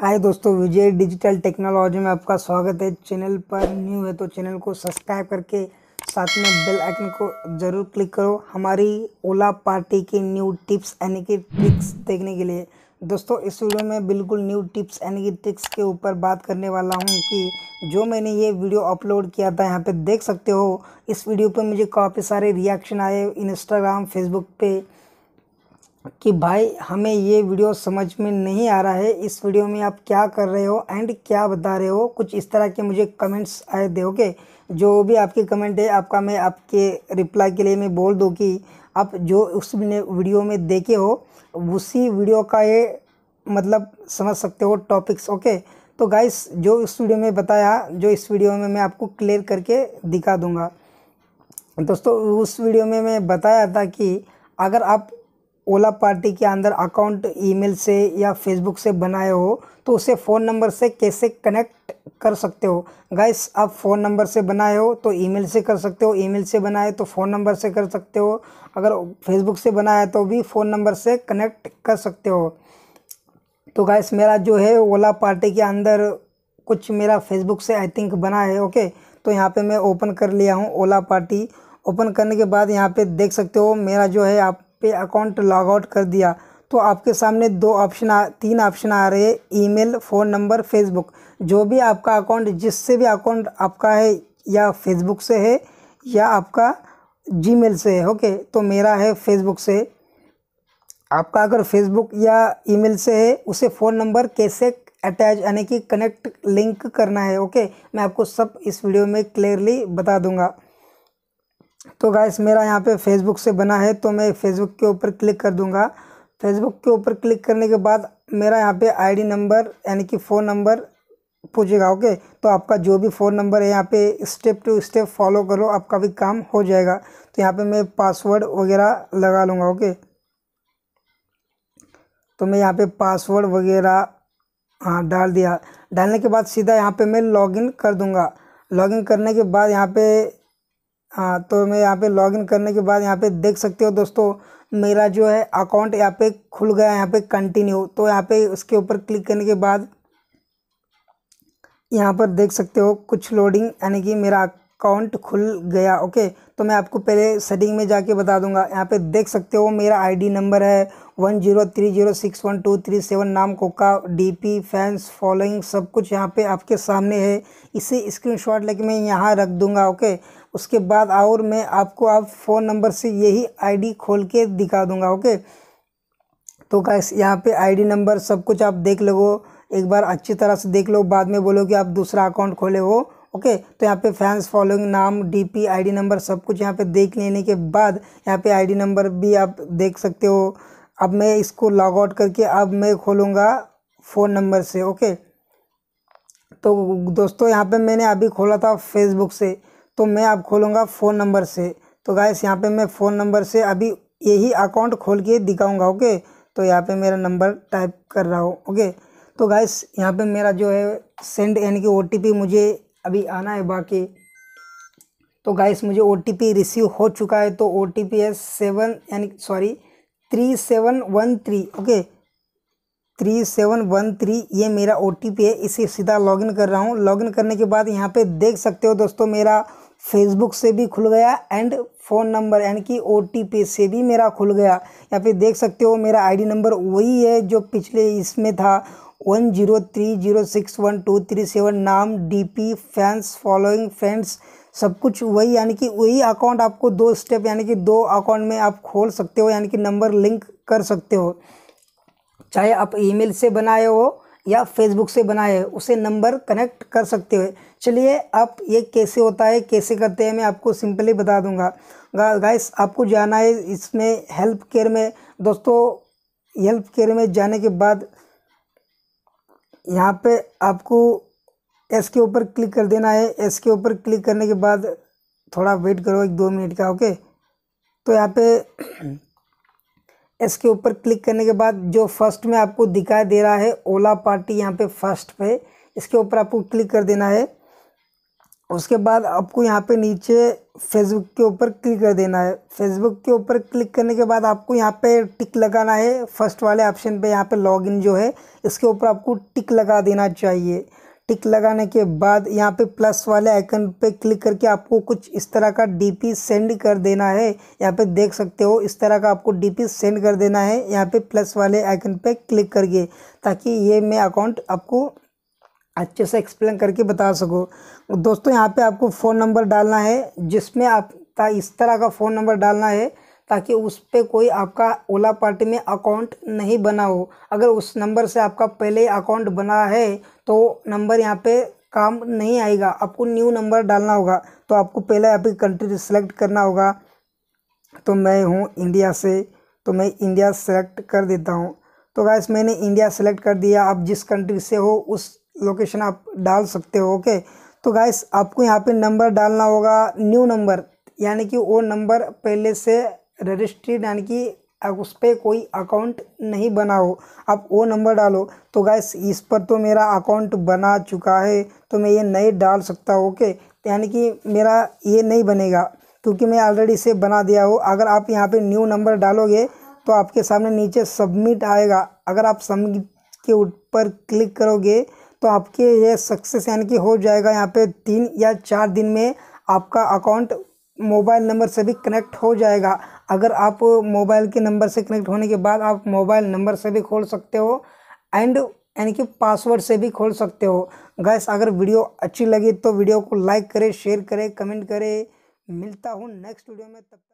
हाय दोस्तों विजय digital technology में आपका स्वागत है चैनल पर न्यू है तो चैनल को सब्सक्राइब करके साथ में बेल आइकन को ज़रूर क्लिक करो हमारी ओला पार्टी की न्यू टिप्स यानी कि ट्रिक्स देखने के लिए दोस्तों इस वीडियो में बिल्कुल न्यू टिप्स यानी कि ट्रिक्स के ऊपर बात करने वाला हूँ कि जो मैंने ये वीडियो अपलोड किया था यहाँ पे देख सकते हो इस वीडियो पे मुझे काफ़ी सारे रिएक्शन आए इंस्टाग्राम फेसबुक पे कि भाई हमें ये वीडियो समझ में नहीं आ रहा है इस वीडियो में आप क्या कर रहे हो एंड क्या बता रहे हो कुछ इस तरह के मुझे कमेंट्स आए थे ओके जो भी आपके कमेंट है आपका मैं आपके रिप्लाई के लिए मैं बोल दूँ कि आप जो उस वीडियो में देखे हो उसी वीडियो का ये मतलब समझ सकते हो टॉपिक्स ओके तो गाइस जो इस वीडियो में बताया जो इस वीडियो में मैं आपको क्लियर करके दिखा दूंगा दोस्तों उस वीडियो में मैं बताया था कि अगर आप ओला पार्टी के अंदर अकाउंट ईमेल से या फेसबुक से बनाए हो तो उसे फ़ोन नंबर से कैसे कनेक्ट कर सकते हो गैस आप फ़ोन नंबर से बनाए हो तो ईमेल से कर सकते हो ईमेल से बनाए तो फ़ोन नंबर से कर सकते हो अगर फेसबुक से बनाया तो भी फ़ोन नंबर से कनेक्ट कर सकते हो तो गैस मेरा जो है ओला पार्टी के अंदर कुछ मेरा फेसबुक से आई थिंक बना है ओके तो यहाँ पर मैं ओपन कर लिया हूँ ओला पार्टी ओपन करने के बाद यहाँ पे देख सकते हो मेरा जो है आप पे अकाउंट लॉग आउट कर दिया तो आपके सामने दो ऑप्शन आ तीन ऑप्शन आ रहे हैं ईमेल फ़ोन नंबर फेसबुक जो भी आपका अकाउंट जिससे भी अकाउंट आपका है या फेसबुक से है या आपका जीमेल से है ओके तो मेरा है फेसबुक से आपका अगर फेसबुक या ईमेल से है उसे फ़ोन नंबर कैसे अटैच यानी कि कनेक्ट लिंक करना है ओके मैं आपको सब इस वीडियो में क्लियरली बता दूंगा तो गाइस मेरा यहाँ पे फेसबुक से बना है तो मैं फेसबुक के ऊपर क्लिक कर दूँगा फेसबुक के ऊपर क्लिक करने के बाद मेरा यहाँ पे आईडी नंबर यानी कि फ़ोन नंबर पूछेगा ओके तो आपका जो भी फ़ोन नंबर है यहाँ पे स्टेप टू स्टेप फॉलो करो आपका भी काम हो जाएगा तो यहाँ पे मैं पासवर्ड वगैरह लगा लूँगा ओके तो मैं यहाँ पर पासवर्ड वगैरह हाँ डाल दिया डालने के बाद सीधा यहाँ पे मैं लॉगिन कर दूँगा लॉगिन करने के बाद यहाँ पे हाँ तो मैं यहाँ पे लॉगिन करने के बाद यहाँ पे देख सकते हो दोस्तों मेरा जो है अकाउंट यहाँ पे खुल गया यहाँ पे कंटिन्यू तो यहाँ पे उसके ऊपर क्लिक करने के बाद यहाँ पर देख सकते हो कुछ लोडिंग यानी कि मेरा अकाउंट खुल गया ओके तो मैं आपको पहले सेटिंग में जाके बता दूंगा यहाँ पे देख सकते हो मेरा आईडी नंबर है one zero three zero six one two three seven नाम कोका डीपी फैंस फॉलोइंग सब कुछ यहाँ पे आपके सामने है इसे स्क्रीनशॉट लेके मैं यहाँ रख दूंगा ओके उसके बाद और मैं आपको आप फ़ोन नंबर से यही आईडी खोल के दिखा दूंगा ओके तो गैस यहाँ पे आईडी नंबर सब कुछ आप देख लो एक बार अच्छी तरह से देख लो बाद में बोलो कि आप दूसरा अकाउंट खोले हो ओके तो यहाँ पे फैंस फॉलोइंग नाम डीपी आईडी नंबर सब कुछ यहाँ पे देख लेने के बाद यहाँ पे आईडी नंबर भी आप देख सकते हो अब मैं इसको लॉग आउट करके अब मैं खोलूँगा फ़ोन नंबर से ओके तो दोस्तों यहाँ पे मैंने अभी खोला था फेसबुक से तो मैं आप खोलूँगा फ़ोन नंबर से तो गाइस यहाँ पे मैं फ़ोन नंबर से अभी यही अकाउंट खोल के दिखाऊँगा ओके तो यहाँ पे मेरा नंबर टाइप कर रहा हूँ ओके तो गाइस यहाँ पे मेरा जो है सेंड यानी कि ओ मुझे अभी आना है बाकी तो गाइस मुझे ओ रिसीव हो चुका है तो ओ टी पी है सेवन यानी sorry three seven one three okay three seven one three ये मेरा ओ है इसे सीधा लॉगिन कर रहा हूँ लॉगिन करने के बाद यहाँ पे देख सकते हो दोस्तों मेरा फेसबुक से भी खुल गया एंड फ़ोन नंबर यानी कि ओ से भी मेरा खुल गया या फिर देख सकते हो मेरा आईडी नंबर वही है जो पिछले इसमें था one zero three zero six one two three seven नाम डीपी फैंस फॉलोइंग फ्रेंड्स सब कुछ वही यानी कि वही अकाउंट आपको दो स्टेप यानी कि दो अकाउंट में आप खोल सकते हो यानी कि नंबर लिंक कर सकते हो चाहे आप ईमेल से बनाए हो या फेसबुक से बनाए उसे नंबर कनेक्ट कर सकते हो चलिए आप ये कैसे होता है कैसे करते हैं मैं आपको सिंपली बता दूंगा गाइस आपको जाना है इसमें हेल्प केयर में दोस्तों हेल्प केयर में जाने के बाद यहाँ पे आपको एस के ऊपर क्लिक कर देना है एस के ऊपर क्लिक करने के बाद थोड़ा वेट करो एक दो मिनट का ओके तो यहाँ पे इसके ऊपर क्लिक करने के बाद जो फर्स्ट में आपको दिखाई दे रहा है ओला पार्टी यहाँ पे फर्स्ट पे इसके ऊपर आपको क्लिक कर देना है उसके बाद आपको यहाँ पे नीचे फेसबुक के ऊपर क्लिक कर देना है फेसबुक के ऊपर क्लिक करने के बाद आपको यहाँ पे टिक लगाना है फर्स्ट वाले ऑप्शन पे यहाँ पे लॉगिन जो है इसके ऊपर आपको टिक लगा देना चाहिए टिक लगाने के बाद यहाँ पे प्लस वाले आइकन पे क्लिक करके आपको कुछ इस तरह का डीपी सेंड कर देना है यहाँ पे देख सकते हो इस तरह का आपको डीपी सेंड कर देना है यहाँ पे प्लस वाले आइकन पे क्लिक करके ताकि ये मैं अकाउंट आपको अच्छे से एक्सप्लेन करके बता सको दोस्तों यहाँ पे आपको फ़ोन नंबर डालना है जिसमें आप इस तरह का फ़ोन नंबर डालना है ताकि उस पर कोई आपका ओला पार्टी में अकाउंट नहीं बना हो अगर उस नंबर से आपका पहले अकाउंट बना है तो नंबर यहाँ पे काम नहीं आएगा आपको न्यू नंबर डालना होगा तो आपको पहले यहाँ पर कंट्री सेलेक्ट करना होगा तो मैं हूँ इंडिया से तो मैं इंडिया सेलेक्ट कर देता हूँ तो गैस मैंने इंडिया सेलेक्ट कर दिया आप जिस कंट्री से हो उस लोकेशन आप डाल सकते हो ओके तो गैस आपको यहाँ पे नंबर डालना होगा न्यू नंबर यानी कि वो नंबर पहले से रजिस्ट्री यानी कि उस पर कोई अकाउंट नहीं बना हो आप वो नंबर डालो तो गैस इस पर तो मेरा अकाउंट बना चुका है तो मैं ये नहीं डाल सकता ओके यानी कि मेरा ये नहीं बनेगा क्योंकि मैं ऑलरेडी इसे बना दिया हो अगर आप यहाँ पे न्यू नंबर डालोगे तो आपके सामने नीचे सबमिट आएगा अगर आप सबमिट के ऊपर क्लिक करोगे तो आपके ये सक्सेस यानी कि हो जाएगा यहाँ पे तीन या चार दिन में आपका अकाउंट मोबाइल नंबर से भी कनेक्ट हो जाएगा अगर आप मोबाइल के नंबर से कनेक्ट होने के बाद आप मोबाइल नंबर से भी खोल सकते हो एंड यानी कि पासवर्ड से भी खोल सकते हो गैस अगर वीडियो अच्छी लगी तो वीडियो को लाइक करें शेयर करें कमेंट करें मिलता हूँ नेक्स्ट वीडियो में तब तक